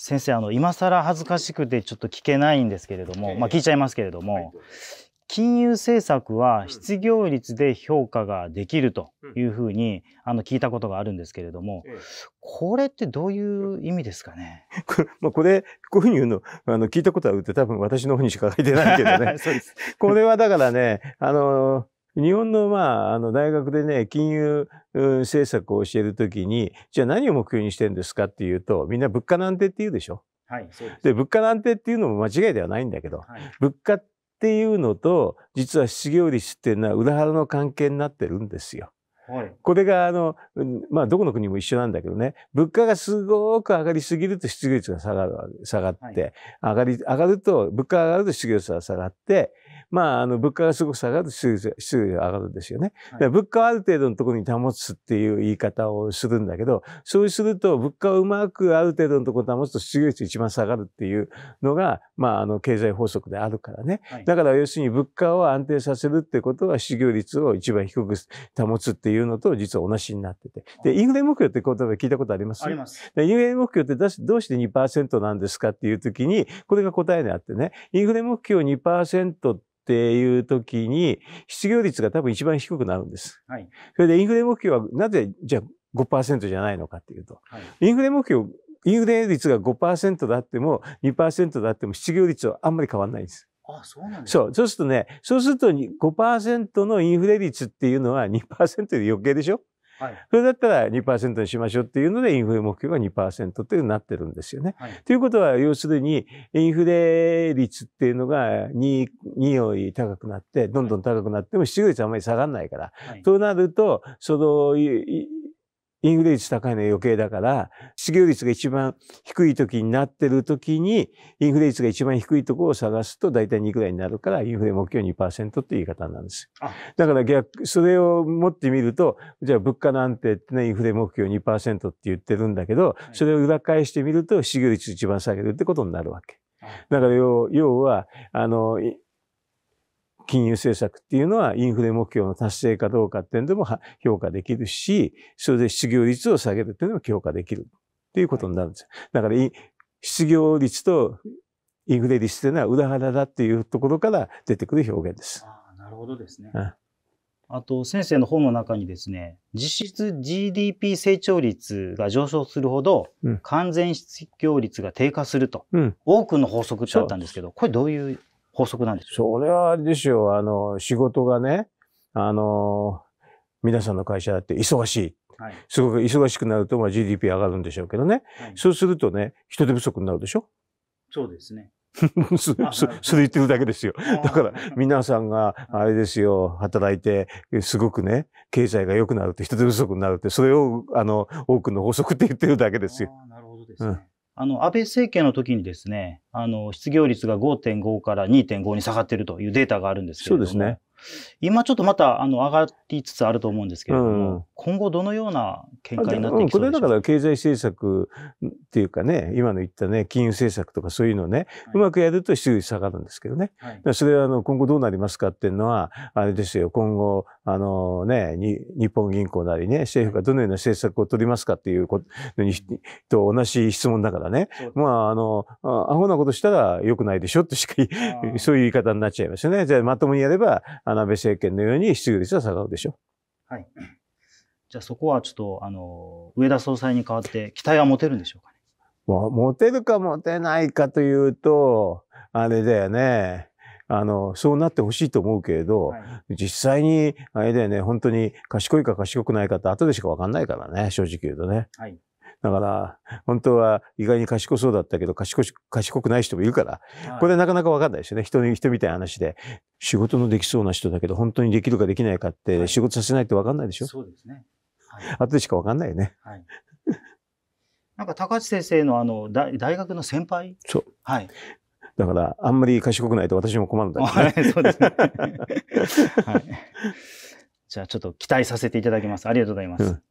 先生あの今更恥ずかしくてちょっと聞けないんですけれども、まあ、聞いちゃいますけれども、金融政策は失業率で評価ができるというふうに、あの聞いたことがあるんですけれども、これってどういう意味ですかね。これ、まあ、これこういうふうに言うのあの聞いたことあるって多分私の方にしか書いてないけどね これはだからねあの日本の,、まあ、あの大学でね金融政策を教えるときにじゃあ何を目標にしてるんですかっていうとみんな物価の安定って言うでしょ。はい、そうですで物価の安定っていうのも間違いではないんだけど、はい、物価っていうのと実は失業率っていうのは裏腹の関係になってるんですよ。これがあの、まあ、どこの国も一緒なんだけどね物価がすごく上がりすぎると失業率が下がる下がって、はい、上がり上がると物価が上がると失業率が下がってまあ、あの、物価がすごく下がる失業失業が上がるんですよね。はい、物価をある程度のところに保つっていう言い方をするんだけど、そうすると、物価をうまくある程度のところに保つと失業率一番下がるっていうのが、まあ、あの、経済法則であるからね。はい、だから、要するに物価を安定させるってことは、失業率を一番低く保つっていうのと、実は同じになってて。で、インフレ目標って言葉聞いたことありますあります。インフレ目標ってどうして2%なんですかっていうときに、これが答えであってね、インフレ目標2%ってっていう時に、失業率が多分一番低くなるんです。はい、それでインフレ目標はなぜ、じゃあ5%じゃないのかっていうと、はい、インフレ目標、インフレ率が5%だっても2%だっても失業率はあんまり変わらないんです。あそうなんです、ね、そう。そうするとね、そうすると5%のインフレ率っていうのは2%より余計でしょはい、それだったら2%にしましょうっていうので、インフレ目標が2%っていうになってるんですよね。はい、ということは、要するに、インフレ率っていうのが 2, 2より高くなって、どんどん高くなっても、失業率あんまり下がらないから、はい、となると、その、インフレ率高いのは余計だから、失業率が一番低い時になってる時に、インフレ率が一番低いところを探すと大体2くらいになるから、インフレ目標2%っていう言い方なんですだから逆、それを持ってみると、じゃあ物価の安定ってね、インフレ目標2%って言ってるんだけど、それを裏返してみると、失業率一番下げるってことになるわけ。だから要は、あの、金融政策っていうのはインフレ目標の達成かどうかっていうのでも評価できるし、それで失業率を下げるっていうのも評価できるっていうことになるんですよ。だから、失業率とインフレ率というのは裏腹だっていうところから出てくる表現です。あなるほどですね。あと、先生の本の中にですね、実質 GDP 成長率が上昇するほど、完全失業率が低下すると、うん、多くの法則ってあったんですけど、これどういう法則なんでしょうそれはあれですよ、あの、仕事がね、あの、皆さんの会社だって忙しい。はい、すごく忙しくなると、まあ、GDP 上がるんでしょうけどね、はい、そうするとね、人手不足になるでしょそうですね。そそれ言ってるだけですよ。だから皆さんがあれですよ、働いてすごくね、経済が良くなると人手不足になるって、それをあの多くの法則って言ってるだけですよ。なるほどですね。うんあの、安倍政権の時にですね、あの、失業率が5.5から2.5に下がっているというデータがあるんですけれども。そうですね。今ちょっとまたあの上がりつつあると思うんですけれども、うん、今後どのような見解になっていか、これだから経済政策っていうかね、今の言ったね、金融政策とかそういうのね、はい、うまくやると収益下がるんですけどね。はい、それはあの今後どうなりますかっていうのは、あれですよ、今後、あのね、日本銀行なりね、政府がどのような政策を取りますかっていうことに、うん、と同じ質問だからね、まあ、あの、アホなことしたらよくないでしょってしか、そういう言い方になっちゃいますよね。じゃあまともにやれば、安倍政権のように失業率は下がるでしょう。はい。じゃあそこはちょっと、あの、上田総裁に代わって期待は持てるんでしょうかね。持てるか持てないかというと、あれだよね。あの、そうなってほしいと思うけれど、はい、実際に、あれだよね、本当に賢いか賢くないかって後でしかわかんないからね、正直言うとね。はい。だから、本当は意外に賢そうだったけど、賢賢くない人もいるから、これはなかなかわかんないですよね。人に、人みたいな話で。仕事のできそうな人だけど、本当にできるかできないかって、仕事させないと分わかんないでしょ、はい、そうですね。はい、後でしかわかんないよね。はい。なんか高橋先生のあの大大学の先輩そう。はい。だから、あんまり賢くないと私も困るんだけど、そうですね。はい。じゃあ、ちょっと期待させていただきます。ありがとうございます。うん